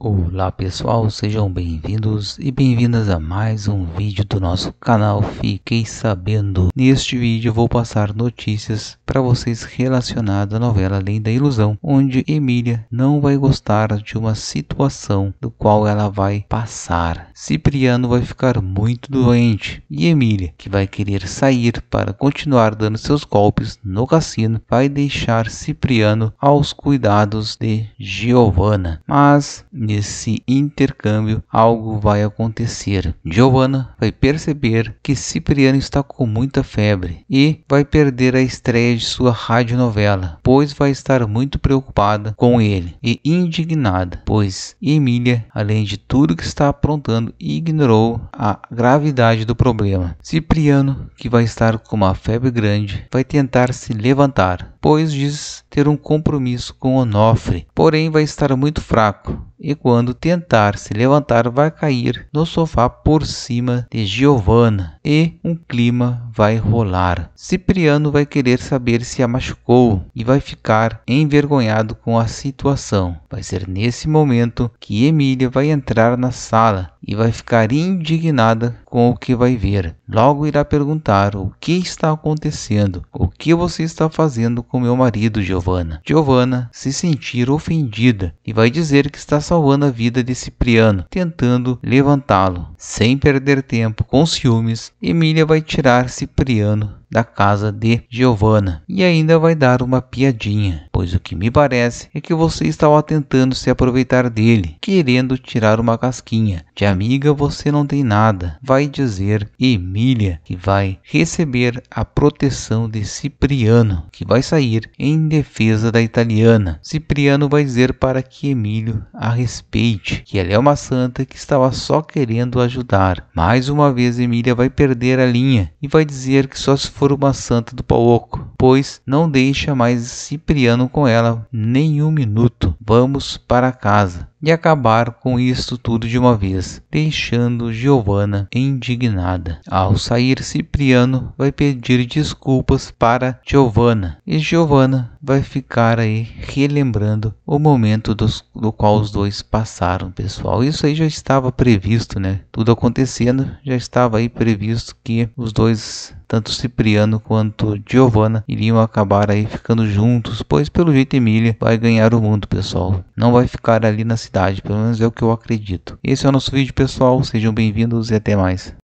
Olá pessoal, sejam bem-vindos e bem-vindas a mais um vídeo do nosso canal Fiquei Sabendo. Neste vídeo vou passar notícias para vocês relacionadas à novela Além da Ilusão, onde Emília não vai gostar de uma situação do qual ela vai passar. Cipriano vai ficar muito doente e Emília, que vai querer sair para continuar dando seus golpes no cassino, vai deixar Cipriano aos cuidados de Giovanna. Mas nesse intercâmbio algo vai acontecer. Giovanna vai perceber que Cipriano está com muita febre e vai perder a estreia de sua radionovela, pois vai estar muito preocupada com ele e indignada, pois Emília, além de tudo que está aprontando, ignorou a gravidade do problema. Cipriano, que vai estar com uma febre grande, vai tentar se levantar, pois diz ter um compromisso com Onofre, porém vai estar muito fraco e quando tentar se levantar vai cair no sofá por cima de Giovanna e um clima vai rolar. Cipriano vai querer saber se a machucou e vai ficar envergonhado com a situação. Vai ser nesse momento que Emília vai entrar na sala e vai ficar indignada com o que vai ver. Logo irá perguntar o que está acontecendo, o que você está fazendo com meu marido, Giovanna. Giovanna se sentir ofendida e vai dizer que está salvando a vida de Cipriano, tentando levantá-lo. Sem perder tempo com ciúmes, Emília vai tirar Cipriano da casa de Giovanna. E ainda vai dar uma piadinha, pois o que me parece é que você estava tentando se aproveitar dele, querendo tirar uma casquinha. De amiga você não tem nada, vai dizer Emília, que vai receber a proteção de Cipriano, que vai sair em defesa da italiana. Cipriano vai dizer para que Emílio a respeite, que ela é uma santa que estava só querendo ajudar. Mais uma vez Emília vai perder a linha e vai dizer que só se for uma santa do Pauoco, pois não deixa mais Cipriano com ela nem um minuto. Vamos para casa e acabar com isto tudo de uma vez, deixando Giovanna indignada. Ao sair, Cipriano vai pedir desculpas para Giovanna e Giovanna vai ficar aí relembrando o momento dos, do qual os dois passaram, pessoal. Isso aí já estava previsto, né? Tudo acontecendo já estava aí previsto que os dois tanto Cipriano quanto Giovanna iriam acabar aí ficando juntos, pois pelo jeito Emília vai ganhar o mundo, pessoal. Não vai ficar ali na cidade, pelo menos é o que eu acredito. Esse é o nosso vídeo pessoal, sejam bem-vindos e até mais.